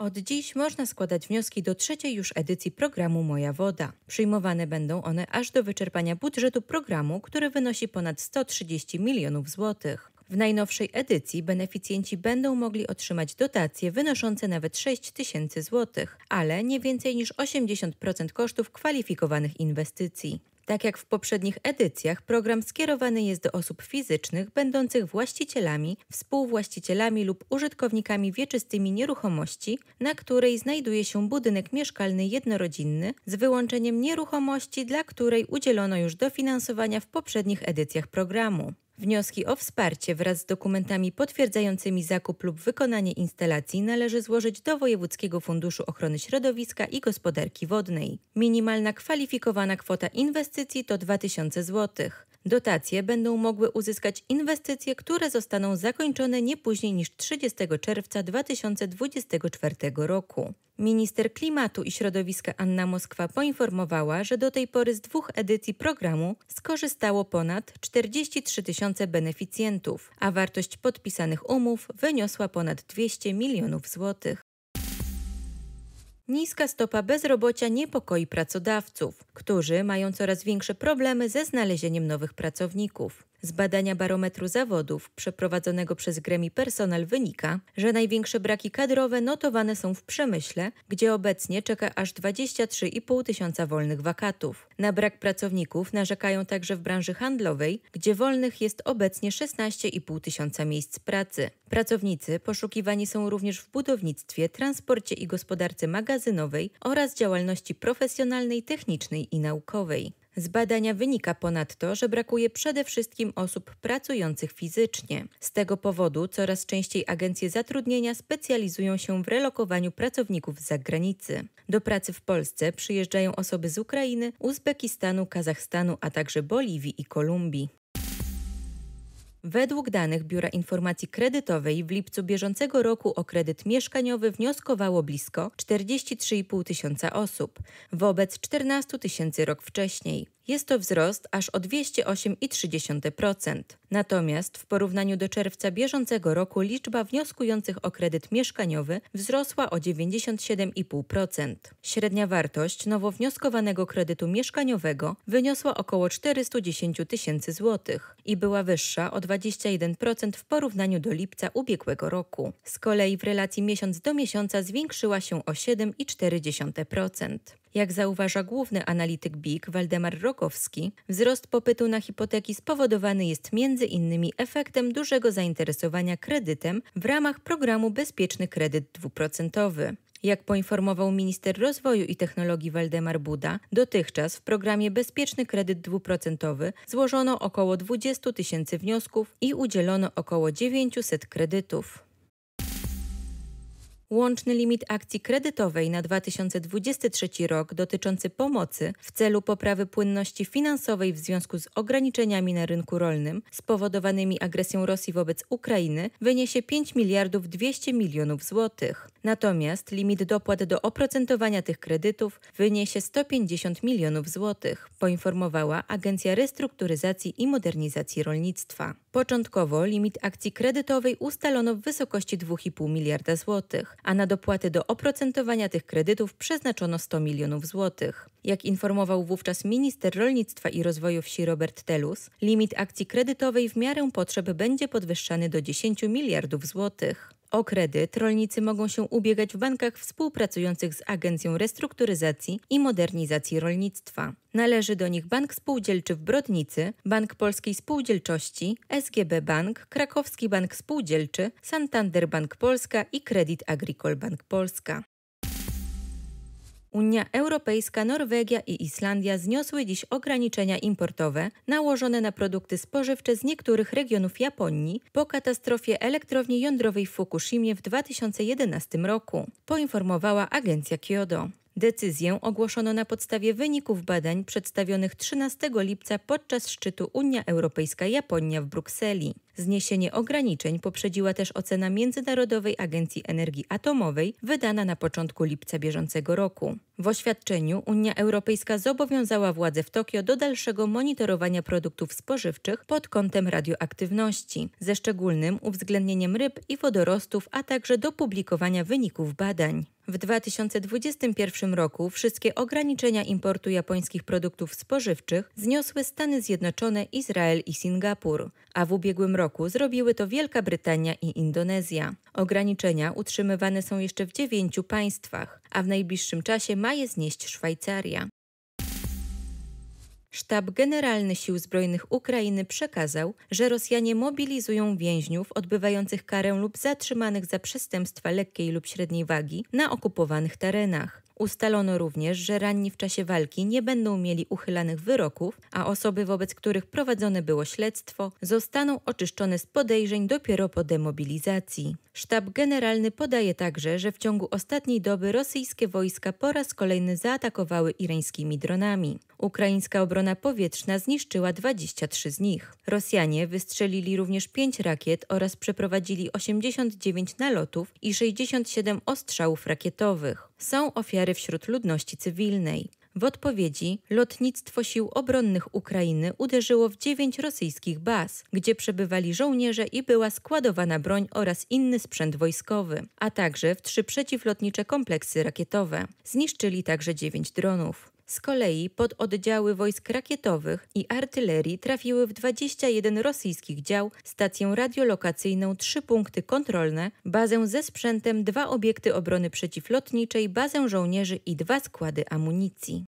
Od dziś można składać wnioski do trzeciej już edycji programu Moja Woda. Przyjmowane będą one aż do wyczerpania budżetu programu, który wynosi ponad 130 milionów złotych. W najnowszej edycji beneficjenci będą mogli otrzymać dotacje wynoszące nawet 6 tysięcy złotych, ale nie więcej niż 80% kosztów kwalifikowanych inwestycji. Tak jak w poprzednich edycjach, program skierowany jest do osób fizycznych będących właścicielami, współwłaścicielami lub użytkownikami wieczystymi nieruchomości, na której znajduje się budynek mieszkalny jednorodzinny, z wyłączeniem nieruchomości, dla której udzielono już dofinansowania w poprzednich edycjach programu. Wnioski o wsparcie wraz z dokumentami potwierdzającymi zakup lub wykonanie instalacji należy złożyć do Wojewódzkiego Funduszu Ochrony Środowiska i Gospodarki Wodnej. Minimalna kwalifikowana kwota inwestycji to 2000 zł. Dotacje będą mogły uzyskać inwestycje, które zostaną zakończone nie później niż 30 czerwca 2024 roku. Minister Klimatu i Środowiska Anna Moskwa poinformowała, że do tej pory z dwóch edycji programu skorzystało ponad 43 tysiące beneficjentów, a wartość podpisanych umów wyniosła ponad 200 milionów złotych. Niska stopa bezrobocia niepokoi pracodawców, którzy mają coraz większe problemy ze znalezieniem nowych pracowników. Z badania barometru zawodów przeprowadzonego przez Gremi Personel wynika, że największe braki kadrowe notowane są w przemyśle, gdzie obecnie czeka aż 23,5 tysiąca wolnych wakatów. Na brak pracowników narzekają także w branży handlowej, gdzie wolnych jest obecnie 16,5 tysiąca miejsc pracy. Pracownicy poszukiwani są również w budownictwie, transporcie i gospodarce magazynowej oraz działalności profesjonalnej, technicznej i naukowej. Z badania wynika ponadto, że brakuje przede wszystkim osób pracujących fizycznie. Z tego powodu coraz częściej agencje zatrudnienia specjalizują się w relokowaniu pracowników z zagranicy. Do pracy w Polsce przyjeżdżają osoby z Ukrainy, Uzbekistanu, Kazachstanu, a także Boliwii i Kolumbii. Według danych Biura Informacji Kredytowej w lipcu bieżącego roku o kredyt mieszkaniowy wnioskowało blisko 43,5 tysiąca osób, wobec 14 tysięcy rok wcześniej. Jest to wzrost aż o 208,3%. Natomiast w porównaniu do czerwca bieżącego roku liczba wnioskujących o kredyt mieszkaniowy wzrosła o 97,5%. Średnia wartość nowo wnioskowanego kredytu mieszkaniowego wyniosła około 410 tysięcy złotych i była wyższa o 21% w porównaniu do lipca ubiegłego roku. Z kolei w relacji miesiąc do miesiąca zwiększyła się o 7,4%. Jak zauważa główny analityk BIK Waldemar Rogowski, wzrost popytu na hipoteki spowodowany jest m.in. efektem dużego zainteresowania kredytem w ramach programu Bezpieczny Kredyt dwuprocentowy. Jak poinformował minister rozwoju i technologii Waldemar Buda, dotychczas w programie Bezpieczny Kredyt Dwuprocentowy złożono około 20 tysięcy wniosków i udzielono około 900 kredytów. Łączny limit akcji kredytowej na 2023 rok dotyczący pomocy w celu poprawy płynności finansowej w związku z ograniczeniami na rynku rolnym spowodowanymi agresją Rosji wobec Ukrainy wyniesie 5 miliardów 200 milionów złotych. Natomiast limit dopłat do oprocentowania tych kredytów wyniesie 150 milionów złotych, poinformowała Agencja Restrukturyzacji i Modernizacji Rolnictwa. Początkowo limit akcji kredytowej ustalono w wysokości 2,5 miliarda złotych, a na dopłaty do oprocentowania tych kredytów przeznaczono 100 milionów złotych. Jak informował wówczas minister rolnictwa i rozwoju wsi Robert Telus, limit akcji kredytowej w miarę potrzeb będzie podwyższany do 10 miliardów złotych. O kredyt rolnicy mogą się ubiegać w bankach współpracujących z Agencją Restrukturyzacji i Modernizacji Rolnictwa. Należy do nich Bank Spółdzielczy w Brodnicy, Bank Polskiej Spółdzielczości, SGB Bank, Krakowski Bank Spółdzielczy, Santander Bank Polska i Kredyt Agricol Bank Polska. Unia Europejska, Norwegia i Islandia zniosły dziś ograniczenia importowe nałożone na produkty spożywcze z niektórych regionów Japonii po katastrofie elektrowni jądrowej w Fukushimie w 2011 roku, poinformowała agencja Kyodo. Decyzję ogłoszono na podstawie wyników badań przedstawionych 13 lipca podczas szczytu Unia Europejska-Japonia w Brukseli. Zniesienie ograniczeń poprzedziła też ocena Międzynarodowej Agencji Energii Atomowej wydana na początku lipca bieżącego roku. W oświadczeniu Unia Europejska zobowiązała władze w Tokio do dalszego monitorowania produktów spożywczych pod kątem radioaktywności, ze szczególnym uwzględnieniem ryb i wodorostów, a także do publikowania wyników badań. W 2021 roku wszystkie ograniczenia importu japońskich produktów spożywczych zniosły Stany Zjednoczone, Izrael i Singapur, a w ubiegłym roku zrobiły to Wielka Brytania i Indonezja. Ograniczenia utrzymywane są jeszcze w dziewięciu państwach, a w najbliższym czasie ma je znieść Szwajcaria. Sztab Generalny Sił Zbrojnych Ukrainy przekazał, że Rosjanie mobilizują więźniów odbywających karę lub zatrzymanych za przestępstwa lekkiej lub średniej wagi na okupowanych terenach. Ustalono również, że ranni w czasie walki nie będą mieli uchylanych wyroków, a osoby, wobec których prowadzone było śledztwo, zostaną oczyszczone z podejrzeń dopiero po demobilizacji. Sztab Generalny podaje także, że w ciągu ostatniej doby rosyjskie wojska po raz kolejny zaatakowały irańskimi dronami. Ukraińska obrona powietrzna zniszczyła 23 z nich. Rosjanie wystrzelili również 5 rakiet oraz przeprowadzili 89 nalotów i 67 ostrzałów rakietowych są ofiary wśród ludności cywilnej. W odpowiedzi lotnictwo sił obronnych Ukrainy uderzyło w dziewięć rosyjskich baz, gdzie przebywali żołnierze i była składowana broń oraz inny sprzęt wojskowy, a także w trzy przeciwlotnicze kompleksy rakietowe. Zniszczyli także dziewięć dronów. Z kolei pod oddziały wojsk rakietowych i artylerii trafiły w 21 rosyjskich dział, stację radiolokacyjną, trzy punkty kontrolne, bazę ze sprzętem, dwa obiekty obrony przeciwlotniczej, bazę żołnierzy i dwa składy amunicji.